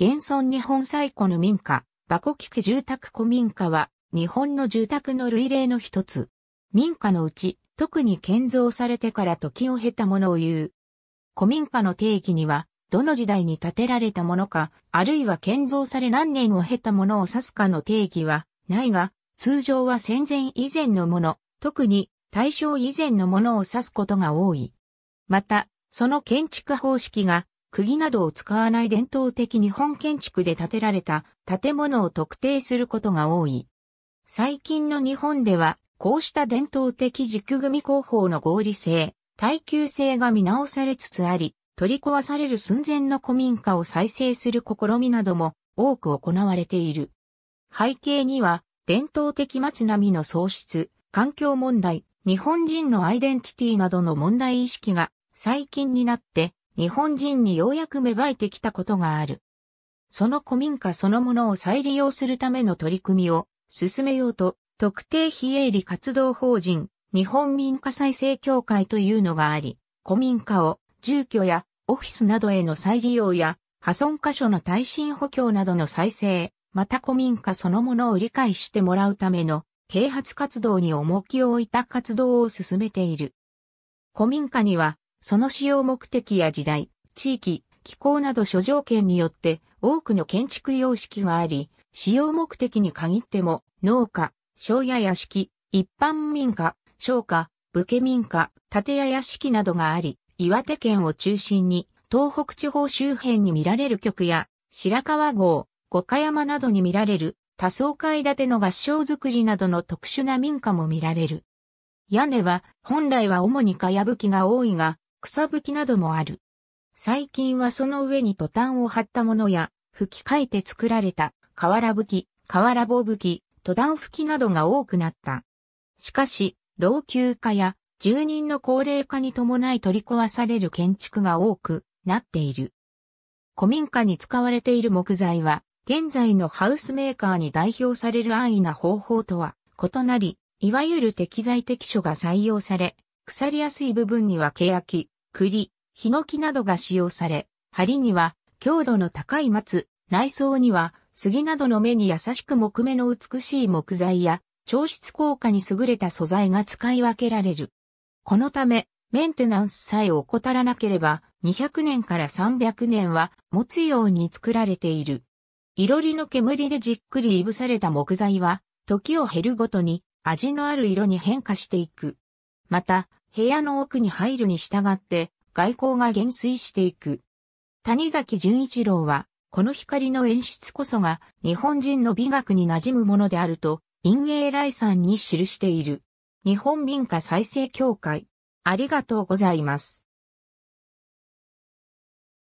現存日本最古の民家、バコキク住宅古民家は、日本の住宅の類例の一つ。民家のうち、特に建造されてから時を経たものを言う。古民家の定義には、どの時代に建てられたものか、あるいは建造され何年を経たものを指すかの定義は、ないが、通常は戦前以前のもの、特に大正以前のものを指すことが多い。また、その建築方式が釘などを使わない伝統的日本建築で建てられた建物を特定することが多い。最近の日本では、こうした伝統的軸組工法の合理性、耐久性が見直されつつあり、取り壊される寸前の古民家を再生する試みなども多く行われている。背景には、伝統的街並みの喪失、環境問題、日本人のアイデンティティなどの問題意識が最近になって日本人にようやく芽生えてきたことがある。その古民家そのものを再利用するための取り組みを進めようと、特定非営利活動法人、日本民家再生協会というのがあり、古民家を住居やオフィスなどへの再利用や破損箇所の耐震補強などの再生、また古民家そのものを理解してもらうための啓発活動に重きを置いた活動を進めている。古民家にはその使用目的や時代、地域、気候など諸条件によって多くの建築様式があり、使用目的に限っても農家、商屋屋敷、一般民家、商家、武家民家、建屋屋敷などがあり、岩手県を中心に東北地方周辺に見られる局や白川郷、五箇山などに見られる多層階建ての合掌造りなどの特殊な民家も見られる。屋根は本来は主にかやぶきが多いが、草吹きなどもある。最近はその上にトタンを張ったものや、吹き替えて作られた、瓦吹き、瓦棒吹き、トタン吹きなどが多くなった。しかし、老朽化や住人の高齢化に伴い取り壊される建築が多くなっている。古民家に使われている木材は、現在のハウスメーカーに代表される安易な方法とは異なり、いわゆる適材適所が採用され、腐りやすい部分にはケヤき、栗、ヒノキなどが使用され、梁には強度の高い松、内装には杉などの目に優しく木目の美しい木材や、調湿効果に優れた素材が使い分けられる。このため、メンテナンスさえ怠らなければ、200年から300年は持つように作られている。いろりの煙でじっくりいぶされた木材は、時を経るごとに味のある色に変化していく。また、部屋の奥に入るに従って外交が減衰していく。谷崎潤一郎は、この光の演出こそが日本人の美学に馴染むものであると、陰影来さんに記している。日本民家再生協会。ありがとうございます。